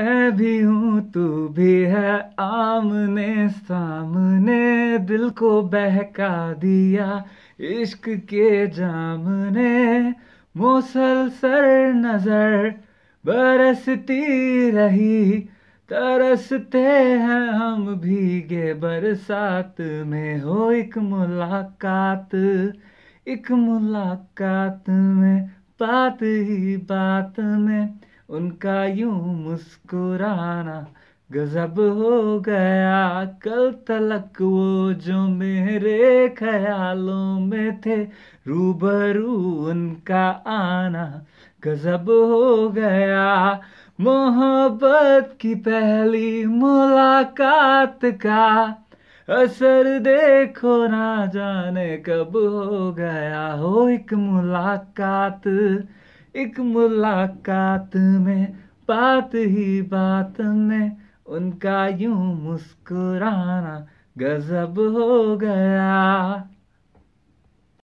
मैं भी हूँ तू भी है आमने सामने दिल को बहका दिया इश्क के जाम ने मुसलसल नजर बरसती रही तरसते हैं हम भीगे बरसात में हो एक मुलाकात एक मुलाकात में बात ही बात में उनका यूं मुस्कुराना गजब हो गया कल तलक वो जो मेरे ख्यालों में थे रूबरू उनका आना गजब हो गया मोहब्बत की पहली मुलाकात का असर देखो ना जाने कब हो गया हो एक मुलाकात एक मुलाकात में बात ही बात में उनका यूं मुस्कुराना गजब हो गया